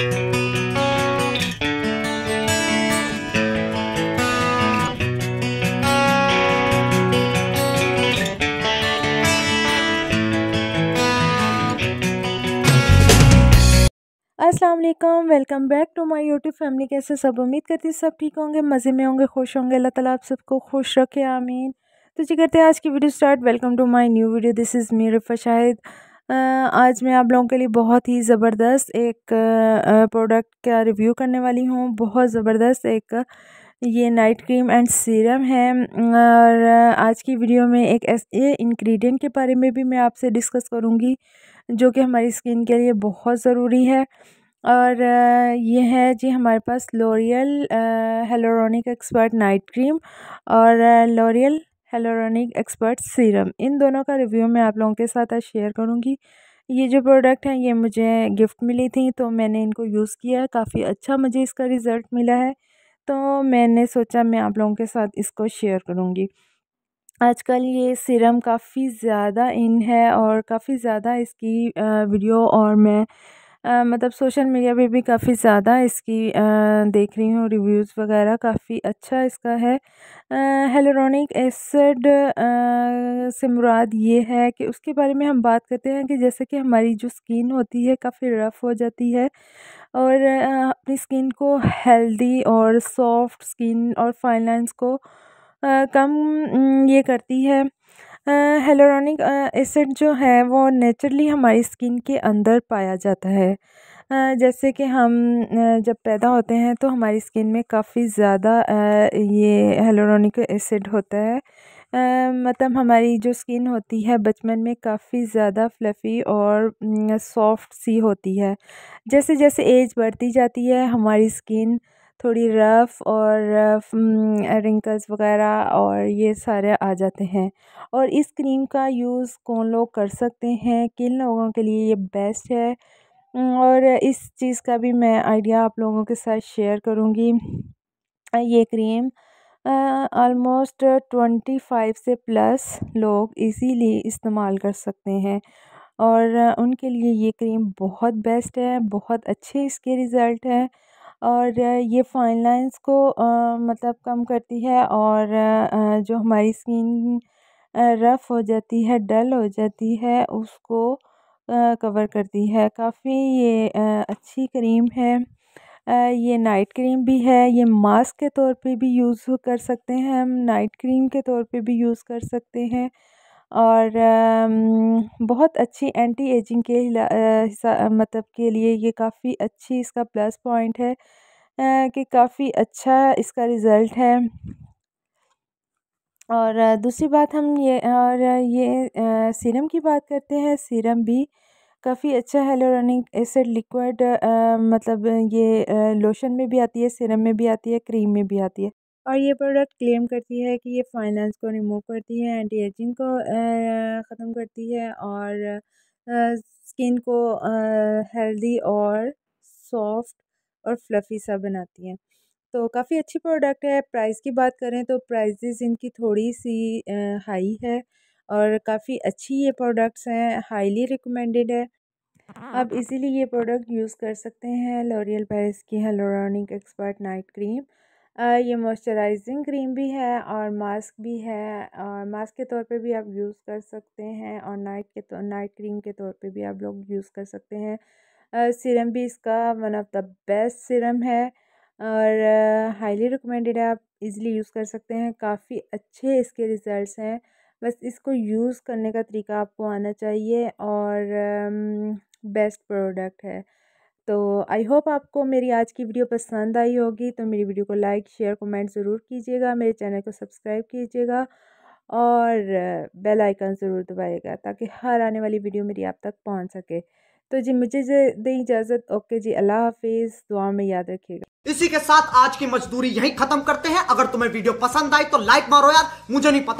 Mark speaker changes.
Speaker 1: Aslam welcome back to my YouTube family कैसे सब उम्मीद करती सब ठीक होंगे मज़े में होंगे खुश होंगे अल्लाह ताला आप सबको खुश रखे आमीन तो जी करते हैं आज की video start welcome to my new video this is मेरे फशाहिद आज मैं आप लोगों के लिए बहुत ही ज़बरदस्त एक प्रोडक्ट का रिव्यू करने वाली हूँ बहुत ज़बरदस्त एक ये नाइट क्रीम एंड सीरम है और आज की वीडियो में एक ऐसे इंग्रेडिएंट के बारे में भी मैं आपसे डिस्कस करूँगी जो कि हमारी स्किन के लिए बहुत ज़रूरी है और ये है जी हमारे पास L'Oreal hyaluronic expert night cream और लोरियल हेलोरॉनिक एक्सपर्ट सीरम इन दोनों का रिव्यू मैं आप लोगों के साथ आज शेयर करूँगी ये जो प्रोडक्ट हैं ये मुझे गिफ्ट मिली थी तो मैंने इनको यूज़ किया काफ़ी अच्छा मुझे इसका रिज़ल्ट मिला है तो मैंने सोचा मैं आप लोगों के साथ इसको शेयर करूँगी आजकल ये सीरम काफ़ी ज़्यादा इन है और काफ़ी ज़्यादा इसकी वीडियो और मैं आ, मतलब सोशल मीडिया पे भी काफ़ी ज़्यादा इसकी आ, देख रही हूँ रिव्यूज़ वगैरह काफ़ी अच्छा इसका है हेलोरोनिक एसिड से मुराद ये है कि उसके बारे में हम बात करते हैं कि जैसे कि हमारी जो स्किन होती है काफ़ी रफ़ हो जाती है और आ, अपनी स्किन को हेल्दी और सॉफ्ट स्किन और फाइन लाइन्स को आ, कम ये करती है हेलोरॉनिक एसिड जो है वो नेचुरली हमारी स्किन के अंदर पाया जाता है जैसे कि हम जब पैदा होते हैं तो हमारी स्किन में काफ़ी ज़्यादा ये हेलोरॉनिक एसिड होता है मतलब हमारी जो स्किन होती है बचपन में काफ़ी ज़्यादा फ्लफ़ी और सॉफ्ट सी होती है जैसे जैसे एज बढ़ती जाती है हमारी स्किन थोड़ी रफ़ और रफ़ रिंकल्स वगैरह और ये सारे आ जाते हैं और इस क्रीम का यूज़ कौन लोग कर सकते हैं किन लोगों के लिए ये बेस्ट है और इस चीज़ का भी मैं आइडिया आप लोगों के साथ शेयर करूँगी ये क्रीम आलमोस्ट ट्वेंटी फाइव से प्लस लोग इजीली इस्तेमाल कर सकते हैं और उनके लिए ये क्रीम बहुत बेस्ट है बहुत अच्छे इसके रिज़ल्ट हैं और ये फाइन लाइंस को मतलब कम करती है और जो हमारी स्किन रफ़ हो जाती है डल हो जाती है उसको कवर करती है काफ़ी ये अच्छी क्रीम है ये नाइट क्रीम भी है ये मास्क के तौर पे भी यूज़ कर सकते हैं हम नाइट क्रीम के तौर पे भी यूज़ कर सकते हैं और बहुत अच्छी एंटी एजिंग के मतलब के लिए ये काफ़ी अच्छी इसका प्लस पॉइंट है कि काफ़ी अच्छा इसका रिज़ल्ट है और दूसरी बात हम ये और ये सीरम की बात करते हैं सीरम भी काफ़ी अच्छा हेलोरनिक एसिड लिक्विड मतलब ये लोशन में भी आती है सीरम में भी आती है क्रीम में भी आती है और ये प्रोडक्ट क्लेम करती है कि ये फाइनेंस को रिमूव करती है एंटी एजिंग को ख़त्म करती है और स्किन को हेल्दी और सॉफ्ट और फ्लफ़ी सा बनाती है तो काफ़ी अच्छी प्रोडक्ट है प्राइस की बात करें तो प्राइजेज़ इनकी थोड़ी सी हाई है और काफ़ी अच्छी ये प्रोडक्ट्स हैं हाईली रिकमेंडेड है आप इजीली ये प्रोडक्ट यूज़ कर सकते हैं लॉरियल पेरिस की हेलोरॉनिक एक्सपर्ट नाइट क्रीम ये मॉइस्चराइजिंग क्रीम भी है और मास्क भी है और मास्क के तौर पे भी आप यूज़ कर सकते हैं और नाइट के तो, नाइट क्रीम के तौर पे भी आप लोग यूज़ कर सकते हैं सीरम भी इसका one of the best serum है और हाईली रिकमेंडेड है आप इजीली यूज़ कर सकते हैं काफ़ी अच्छे इसके रिज़ल्ट हैं बस इसको यूज़ करने का तरीका आपको आना चाहिए और बेस्ट प्रोडक्ट है तो आई होप आपको मेरी आज की वीडियो पसंद आई होगी तो मेरी वीडियो को लाइक शेयर कमेंट ज़रूर कीजिएगा मेरे चैनल को सब्सक्राइब कीजिएगा और बेल आइकन ज़रूर दबाइएगा ताकि हर आने वाली वीडियो मेरी आप तक पहुंच सके तो जी मुझे दें इजाज़त ओके जी अल्लाह हाफिज़ दुआ में याद रखिएगा इसी के साथ आज की मजदूरी यहीं ख़त्म करते हैं अगर तुम्हें वीडियो पसंद आई तो लाइक मारो यार मुझे नहीं पता